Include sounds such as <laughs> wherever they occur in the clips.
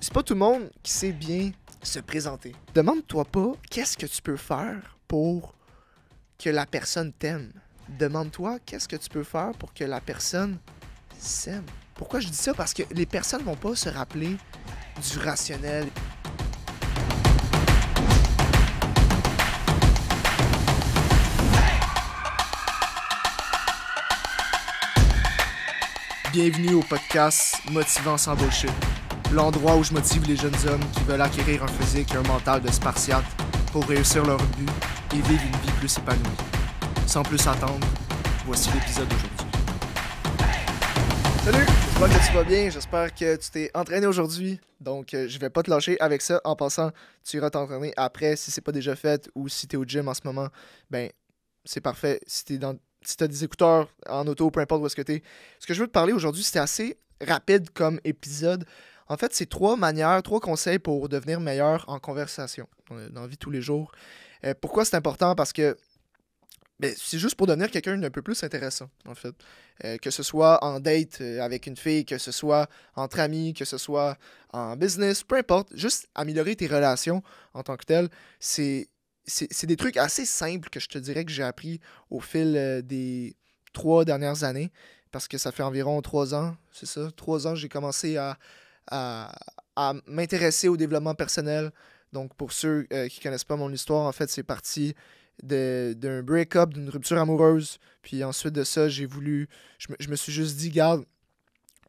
C'est pas tout le monde qui sait bien se présenter. Demande-toi pas qu'est-ce que tu peux faire pour que la personne t'aime. Demande-toi qu'est-ce que tu peux faire pour que la personne s'aime. Pourquoi je dis ça? Parce que les personnes vont pas se rappeler du rationnel. Bienvenue au podcast Motivant sans l'endroit où je motive les jeunes hommes qui veulent acquérir un physique et un mental de spartiate pour réussir leur but et vivre une vie plus épanouie. Sans plus attendre, voici l'épisode d'aujourd'hui. Salut! J'espère que tu vas bien, j'espère que tu t'es entraîné aujourd'hui. Donc, euh, je vais pas te lâcher avec ça. En passant, tu iras t'entraîner après si c'est pas déjà fait ou si tu es au gym en ce moment. Ben, c'est parfait. Si tu dans... si as des écouteurs en auto, peu importe où est-ce que tu es. Ce que je veux te parler aujourd'hui, c'était assez rapide comme épisode. En fait, c'est trois manières, trois conseils pour devenir meilleur en conversation, dans la vie tous les jours. Euh, pourquoi c'est important? Parce que ben, c'est juste pour devenir quelqu'un d'un peu plus intéressant, en fait. Euh, que ce soit en date euh, avec une fille, que ce soit entre amis, que ce soit en business, peu importe, juste améliorer tes relations en tant que tel. c'est, c'est, des trucs assez simples que je te dirais que j'ai appris au fil des trois dernières années, parce que ça fait environ trois ans, c'est ça, trois ans, j'ai commencé à, à, m'intéresser au développement personnel. Donc, pour ceux euh, qui ne connaissent pas mon histoire, en fait, c'est parti d'un break-up, d'une rupture amoureuse. Puis ensuite de ça, j'ai voulu. Je me, suis juste dit, garde,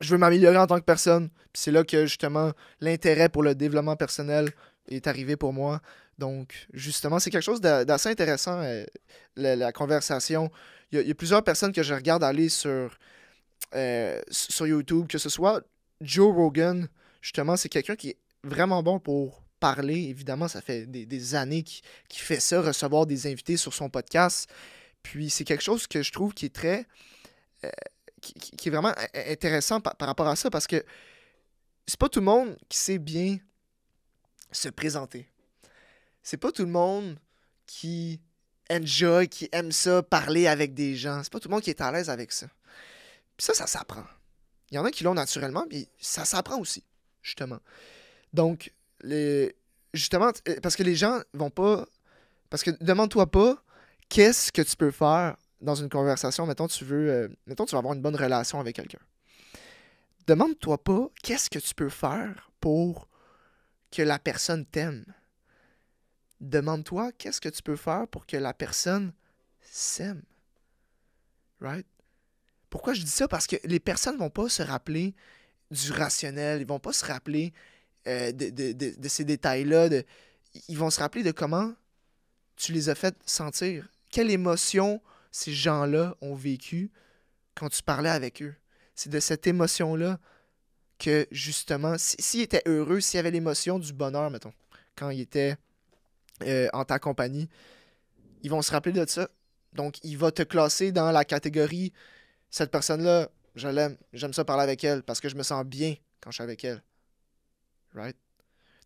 je veux m'améliorer en tant que personne. Puis c'est là que justement l'intérêt pour le développement personnel est arrivé pour moi. Donc, justement, c'est quelque chose d'assez intéressant, euh, la, conversation. Il y, a, plusieurs personnes que je regarde aller sur, euh, sur YouTube, que ce soit Joe Rogan, justement, c'est quelqu'un qui est vraiment bon pour parler. Évidemment, ça fait des, années qu'il fait ça, recevoir des invités sur son podcast. Puis c'est quelque chose que je trouve qui est très. Euh, qui, est vraiment intéressant par, rapport à ça parce que c'est pas tout le monde qui sait bien se présenter. C'est pas tout le monde qui enjoy, qui aime ça, parler avec des gens. C'est pas tout le monde qui est à l'aise avec ça. Puis ça, ça s'apprend. Il y en a qui l'ont naturellement, puis ça s'apprend aussi, justement. Donc, les, justement, parce que les gens vont pas. Parce que demande-toi pas qu'est-ce que tu peux faire dans une conversation. Mettons, tu veux. Euh, mettons, tu veux avoir une bonne relation avec quelqu'un. Demande-toi pas qu'est-ce que tu peux faire pour que la personne t'aime. Demande-toi qu'est-ce que tu peux faire pour que la personne s'aime. Right? Pourquoi je dis ça? Parce que les personnes ne vont pas se rappeler du rationnel, ils vont pas se rappeler euh, de, ces détails-là, ils vont se rappeler de comment tu les as fait sentir, quelle émotion ces gens-là ont vécu quand tu parlais avec eux. C'est de cette émotion-là que justement, s'ils étaient heureux, s'il y avait l'émotion du bonheur, mettons, quand ils étaient euh, en ta compagnie, ils vont se rappeler de ça. Donc, il va te classer dans la catégorie cette personne-là, je l'aime, j'aime ça parler avec elle parce que je me sens bien quand je suis avec elle. Right?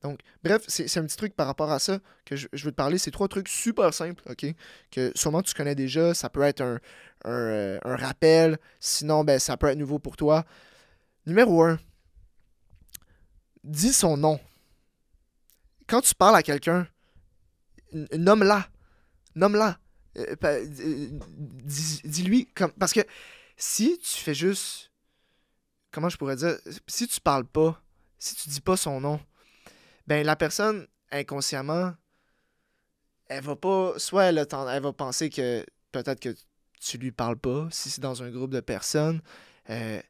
Donc, bref, c'est un petit truc par rapport à ça que je, veux te parler. C'est trois trucs super simples, OK? Que sûrement tu connais déjà. Ça peut être un, un, euh, rappel. Sinon, ben, ça peut être nouveau pour toi. Numéro un, dis son nom. Quand tu parles à quelqu'un, nomme-la. Nomme-la. Euh, euh, dis-lui comme. Parce que si tu fais juste. Comment je pourrais dire Si tu parles pas, si tu dis pas son nom, ben la personne, inconsciemment, elle va pas. Soit elle, va penser que peut-être que tu lui parles pas, si c'est dans un groupe de personnes. Euh,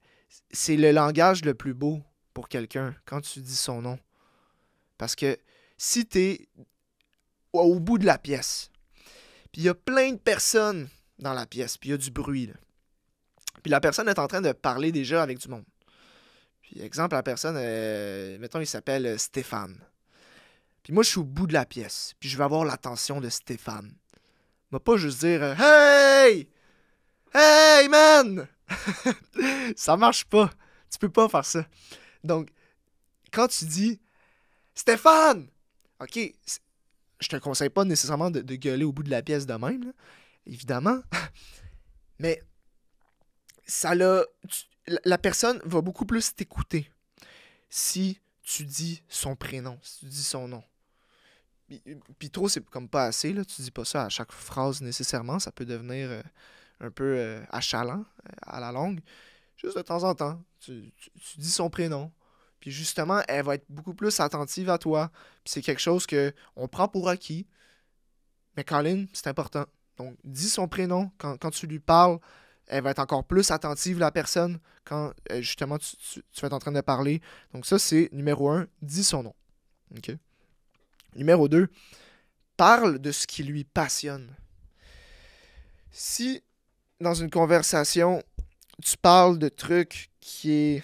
c'est le langage le plus beau pour quelqu'un quand tu dis son nom. Parce que si tu es au bout de la pièce, puis il y a plein de personnes dans la pièce, puis il y a du bruit, puis la personne est en train de parler déjà avec du monde. Puis exemple, la personne, euh, mettons, il s'appelle euh, Stéphane. Puis moi, je suis au bout de la pièce. Puis je vais avoir l'attention de Stéphane. Il pas juste dire euh, Hey! Hey, man! <laughs> ça marche pas. Tu peux pas faire ça. Donc, quand tu dis Stéphane! OK, je te conseille pas nécessairement de, gueuler au bout de la pièce de même, évidemment. <laughs> Mais ça l'a. La personne va beaucoup plus t'écouter si tu dis son prénom, si tu dis son nom. Puis, trop, c'est comme pas assez, là. Tu dis pas ça à chaque phrase nécessairement. Ça peut devenir euh, un peu euh, achalant euh, à la longue. Juste de temps en temps, tu, dis son prénom. Puis justement, elle va être beaucoup plus attentive à toi. Puis c'est quelque chose que prend pour acquis. Mais Colin, c'est important. Donc, dis son prénom quand, quand tu lui parles elle va être encore plus attentive, la personne, quand euh, justement tu, vas être en train de parler. Donc ça, c'est numéro un, dis son nom. Numéro 2, parle de ce qui lui passionne. Si dans une conversation, tu parles de trucs qui est...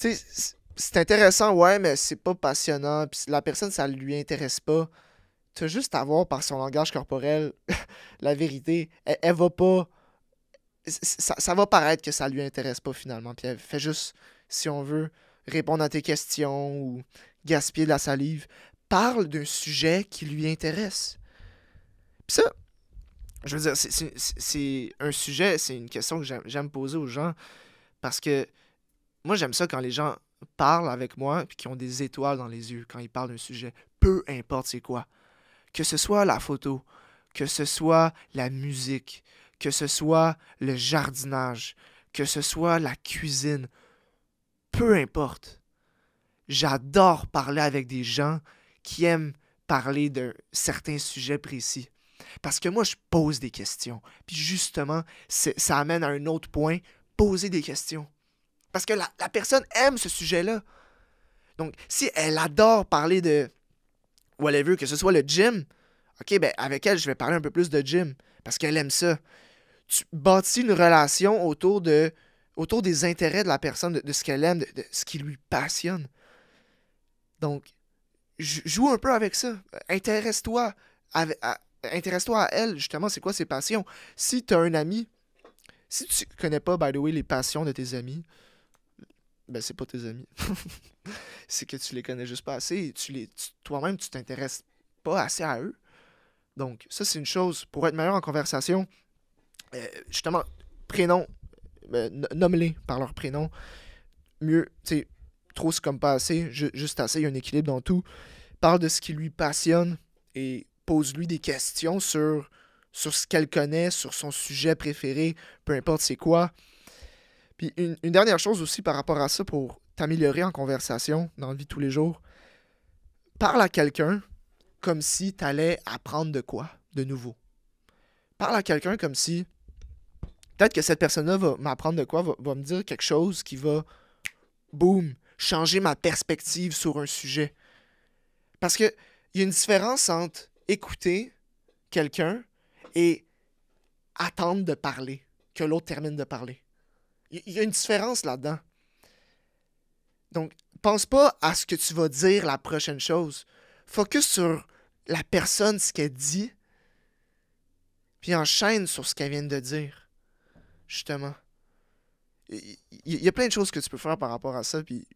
Tu sais, c'est intéressant, ouais, mais c'est pas passionnant. Puis la personne, ça lui intéresse pas tu as juste à voir par son langage corporel <laughs> la vérité. Elle, va pas. Ça, va paraître que ça lui intéresse pas finalement. Puis juste, si on veut, répondre à tes questions ou gaspiller de la salive. Parle d'un sujet qui lui intéresse. Puis ça, je veux dire, c'est un sujet, c'est une question que j'aime poser aux gens parce que moi, j'aime ça quand les gens parlent avec moi et qui ont des étoiles dans les yeux quand ils parlent d'un sujet, peu importe c'est quoi que ce soit la photo, que ce soit la musique, que ce soit le jardinage, que ce soit la cuisine, peu importe. J'adore parler avec des gens qui aiment parler de certains sujets précis. Parce que moi, je pose des questions. Puis justement, ça amène à un autre point, poser des questions. Parce que la, la personne aime ce sujet-là. Donc, si elle adore parler de veut que ce soit le gym, OK, ben avec elle, je vais parler un peu plus de gym parce qu'elle aime ça. Tu bâtis une relation autour de autour des intérêts de la personne, de, ce qu'elle aime, de, ce qui lui passionne. Donc, joue un peu avec ça. Intéresse-toi à, intéresse-toi à elle, justement, c'est quoi ses passions. Si tu as un ami, si tu connais pas, by the way, les passions de tes amis, ben c'est pas tes amis. <laughs> c'est que tu les connais juste pas assez et tu les, toi-même, tu t'intéresses pas assez à eux. Donc, ça, c'est une chose. Pour être meilleur en conversation, euh, justement, prénom, euh, nomme-les par leur prénom. Mieux, tu sais, trop c'est comme pas assez, juste assez, il y a un équilibre dans tout. Parle de ce qui lui passionne et pose-lui des questions sur, sur ce qu'elle connaît, sur son sujet préféré, peu importe c'est quoi. Puis une, dernière chose aussi par rapport à ça pour t'améliorer en conversation dans la vie de tous les jours, parle à quelqu'un comme si t'allais apprendre de quoi de nouveau. Parle à quelqu'un comme si peut-être que cette personne-là va m'apprendre de quoi, va, va, me dire quelque chose qui va, boum, changer ma perspective sur un sujet. Parce qu'il y a une différence entre écouter quelqu'un et attendre de parler, que l'autre termine de parler. Il y a une différence là-dedans. Donc, pense pas à ce que tu vas dire la prochaine chose. Focus sur la personne, ce qu'elle dit, puis enchaîne sur ce qu'elle vient de dire, justement. Il y a plein de choses que tu peux faire par rapport à ça, puis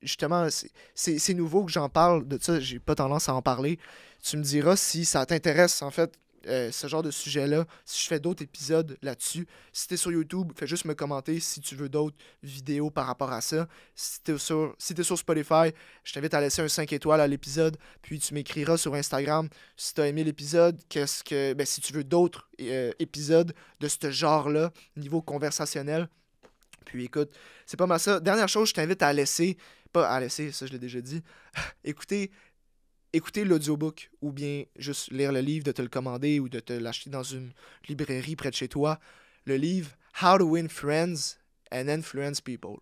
justement, c'est nouveau que j'en parle de ça, j'ai pas tendance à en parler. Tu me diras si ça t'intéresse, en fait, euh, ce genre de sujet-là, si je fais d'autres épisodes là-dessus, si t'es sur YouTube, fais juste me commenter si tu veux d'autres vidéos par rapport à ça. Si t'es sur, si es sur Spotify, je t'invite à laisser un 5 étoiles à l'épisode, puis tu m'écriras sur Instagram si as aimé l'épisode, qu'est-ce que, ben, si tu veux d'autres euh, épisodes de ce genre-là, niveau conversationnel. Puis écoute, c'est pas mal ça. Dernière chose, je t'invite à laisser, pas à laisser, ça je l'ai déjà dit, <laughs> écoutez écouter l'audiobook ou bien juste lire le livre, de te le commander ou de te l'acheter dans une librairie près de chez toi. Le livre How to Win Friends and Influence People.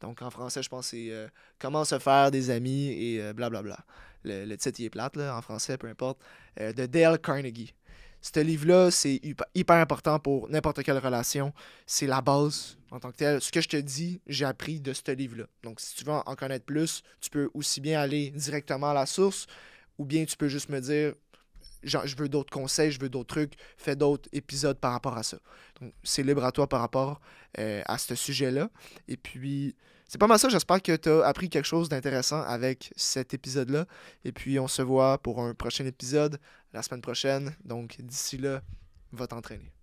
Donc en français, je pense c'est euh, Comment se faire des amis et euh, blablabla. bla bla. Le, titre, est plate, en français, peu importe. Euh, de Dale Carnegie. Ce livre-là, c'est hyper important pour n'importe quelle relation. C'est la base en tant que tel. Ce que je te dis, j'ai appris de ce livre-là. Donc, si tu veux en connaître plus, tu peux aussi bien aller directement à la source ou bien tu peux juste me dire je veux d'autres conseils, je veux d'autres trucs, fais d'autres épisodes par rapport à ça. Donc, c'est libre à toi par rapport euh, à ce sujet-là. Et puis, c'est pas mal ça. J'espère que tu as appris quelque chose d'intéressant avec cet épisode-là. Et puis, on se voit pour un prochain épisode la semaine prochaine. Donc, d'ici là, va t'entraîner.